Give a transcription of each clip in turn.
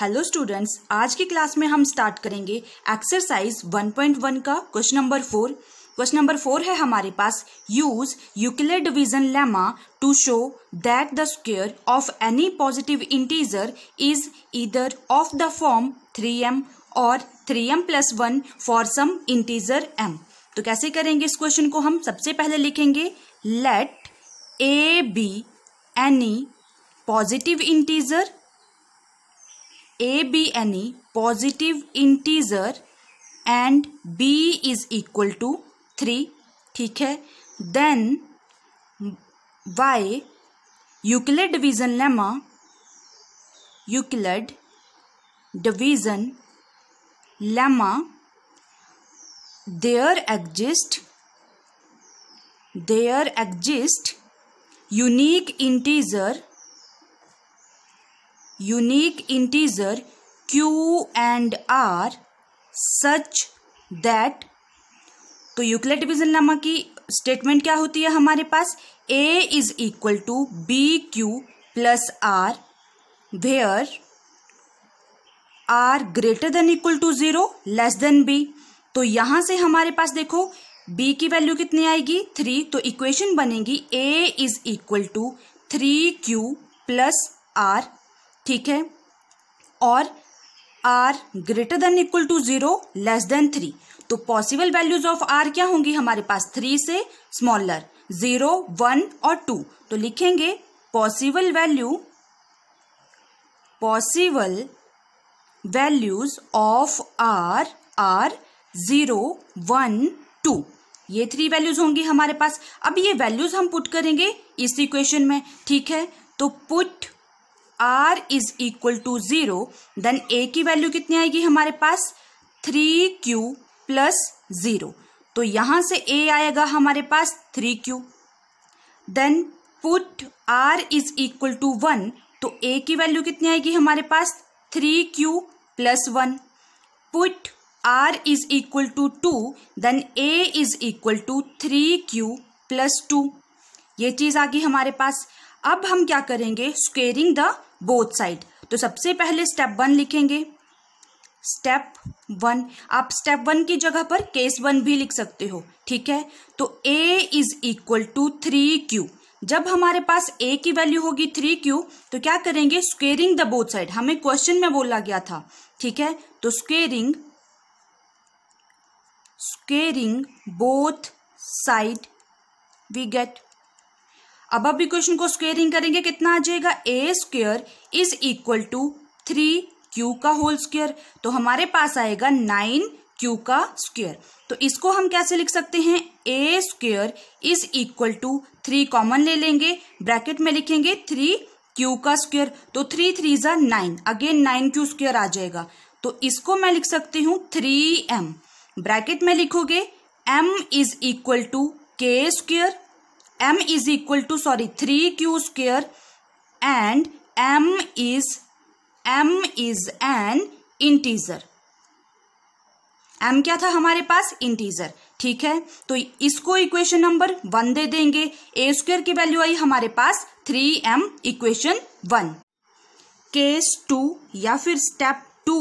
hello students आज की class में हम स्टार्ट करेंगे एक्सरसाइज 1.1 का question number four question number four है हमारे पास use Euclid division lemma to show that the square of any positive integer is either of the form 3m और 3m m plus one for some integer m तो कैसे करेंगे इस question को हम सबसे पहले लिखेंगे let a b any positive integer a b any positive integer and b is equal to three ठीक है then by Euclid division lemma Euclid division lemma there exist there exist unique integer unique integer q and r such that तो Euclid division नामा की statement क्या होती है हमारे पास a is equal to b q plus r where r greater than equal to zero less than b तो यहां से हमारे पास देखो b की वैल्यू कितनी आएगी थ्री तो इक्वेशन बनेगी a is equal to three q plus r ठीक है और r greater than equal to zero less than three तो पॉसिबल वैल्यूज ऑफ आर क्या होंगी हमारे पास थ्री से स्मॉलर जीरो वन और टू तो लिखेंगे possible value possible values of r r zero one two ये थ्री वैल्यूज होंगी हमारे पास अब ये वैल्यूज हम पुट करेंगे इस इक्वेशन में ठीक है तो put r is equal to zero then a की वैल्यू कितनी आएगी हमारे पास थ्री क्यू प्लस जीरो तो यहां से ए आएगा हमारे पास three q then put r is equal to one तो ए की वैल्यू कितनी आएगी हमारे पास three q plus one put r is equal to two then a is equal to three q plus two ये चीज़ आ गई हमारे पास अब हम क्या करेंगे स्क्वेयरिंग द बोथ साइड तो सबसे पहले स्टेप वन लिखेंगे स्टेप वन आप स्टेप वन की जगह पर केस वन भी लिख सकते हो ठीक है तो a is equal to three q जब हमारे पास ए की वैल्यू होगी थ्री क्यू तो क्या करेंगे स्क्वेयरिंग द बोथ साइड हमें क्वेश्चन में बोला गया था ठीक है तो squaring squaring both side we get अब आप इक्वेशन को स्क्वेयरिंग करेंगे कितना आ जाएगा a square is equal to three q का होल स्क्वेयर तो हमारे पास आएगा नाइन क्यू का स्क्वेयर तो इसको हम कैसे लिख सकते हैं a square is equal to three common ले लेंगे ब्रैकेट में लिखेंगे थ्री क्यू का स्क्वेयर तो थ्री थ्री ज़ा nine again nine q square आ जाएगा तो इसको मैं लिख सकती हूँ थ्री एम ब्रैकेट में लिखोगे m is equal to k square m is equal to sorry क्यू square and m is m is an integer m क्या था हमारे पास इंटीजर ठीक है तो इसको इक्वेशन नंबर वन दे देंगे ए स्क्वेयर की वैल्यू आई हमारे पास three m equation one case two या फिर स्टेप टू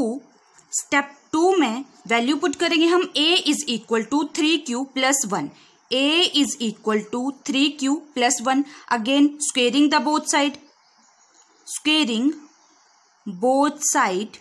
स्टेप टू में वैल्यू पुट करेंगे हम a is equal to three q plus one a is equal to 3q plus 1 again squaring the both side squaring both side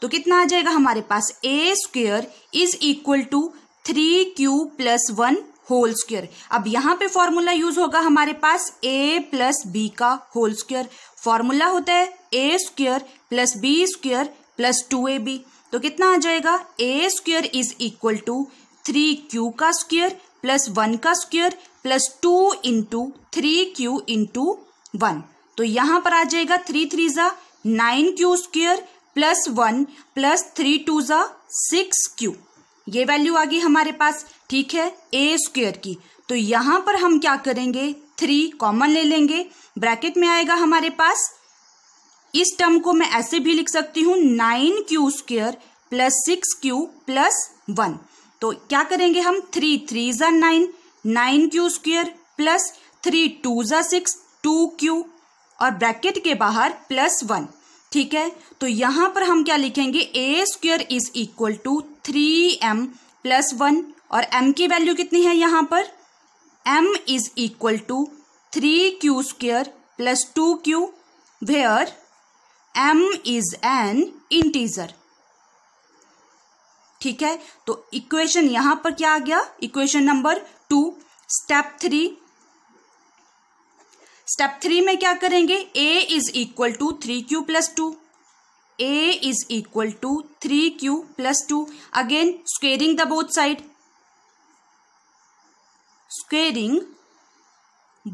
तो कितना आ जाएगा हमारे पास a square is equal to three q plus one whole square अब यहां पे formula use होगा हमारे पास ए प्लस बी का होल स्क्वेयर फॉर्मूला होता है a square plus b square plus two a b तो कितना आ जाएगा a square is equal to three q का स्क्वेयर प्लस वन का square plus two into three q into one तो यहां पर आ जाएगा थ्री थ्री ज़ा nine q square plus one plus three two ज़ा सिक्स क्यू ये वैल्यू आ गई हमारे पास ठीक है ए स्क्वेयर की तो यहां पर हम क्या करेंगे थ्री कॉमन ले लेंगे ब्रैकेट में आएगा हमारे पास इस टर्म को मैं ऐसे भी लिख सकती हूँ nine q square plus six q plus one तो क्या करेंगे हम थ्री थ्री ज़ा nine nine q square plus three two ज़ा सिक्स टू क्यू और ब्रैकेट के बाहर प्लस वन ठीक है तो यहां पर हम क्या लिखेंगे a square is equal to three m plus one और एम की वैल्यू कितनी है यहां पर m is equal to three q square plus two q where m is an integer ठीक है तो इक्वेशन यहां पर क्या आ गया equation number two step three step three में क्या करेंगे a is equal to three q plus two a is equal to three q plus to again squaring the both side squaring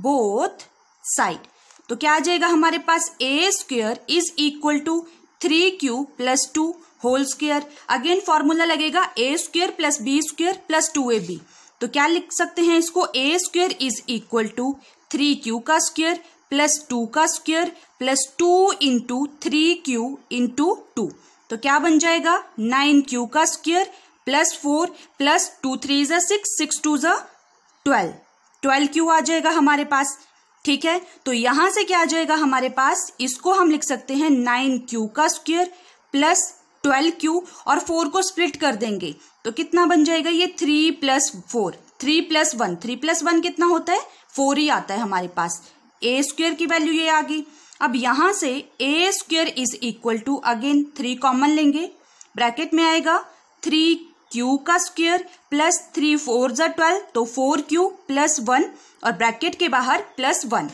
both side तो क्या आ जाएगा हमारे पास a square is equal to three q plus two whole square again formula लगेगा a square plus b square plus two a b तो क्या लिख सकते हैं इसको a square is equal to three q का स्क्वेयर प्लस टू का square plus two into three q into two तो क्या बन जाएगा नाइन क्यू का square plus four plus two three ज़ा सिक्स सिक्स टू ज ट्वेल्व ट्वेल्व क्यू आ जाएगा हमारे पास ठीक है तो यहां से क्या आ जाएगा हमारे पास इसको हम लिख सकते हैं नाइन क्यू का स्क्वेयर प्लस ट्वेल्व क्यू और फोर को स्प्लिट कर देंगे तो कितना बन जाएगा ये three plus four three plus one three plus one कितना होता है फोर ही आता है हमारे पास ए स्क्वेयर की वैल्यू ये आ गई अब यहां से a square is equal to again three common लेंगे ब्रैकेट में आएगा थ्री क्यू का स्क्वेयर प्लस थ्री फोर जो ट्वेल्व तो फोर क्यू प्लस वन और ब्रैकेट के बाहर प्लस वन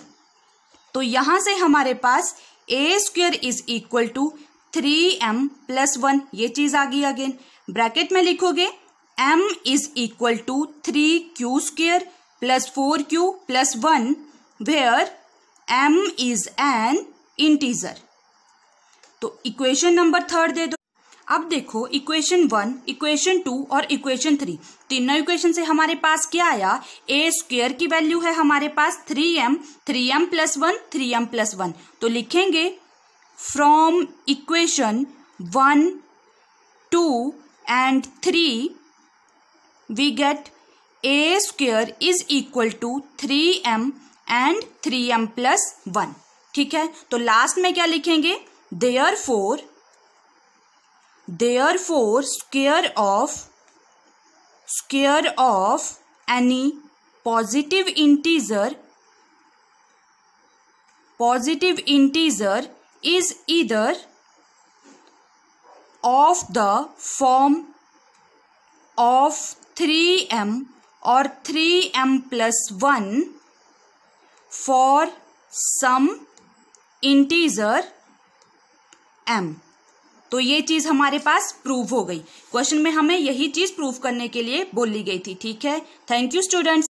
तो यहां से हमारे पास a square is equal to three m plus one ये चीज आ गई अगेन ब्रैकेट में लिखोगे m is equal to three q square plus four q plus one where m is an integer तो इक्वेशन नंबर थर्ड दे दो अब देखो इक्वेशन वन इक्वेशन टू और इक्वेशन थ्री तीनों इक्वेशन से हमारे पास क्या आया ए स्क्वेयर की वैल्यू है हमारे पास three m three m plus one three m plus one तो लिखेंगे from equation 1, 2 and 3 we get a square is equal to 3m and 3m plus 1 ठीक है तो लास्ट में क्या लिखेंगे therefore therefore square of square of any positive integer positive integer is either of the form of 3m or 3m plus 1 for some integer m तो ये चीज़ हमारे पास prove हो गई क्वेश्चन में हमें यही चीज़ प्रूव करने के लिए बोली गई थी ठीक है थैंक यू स्टूडेंट्स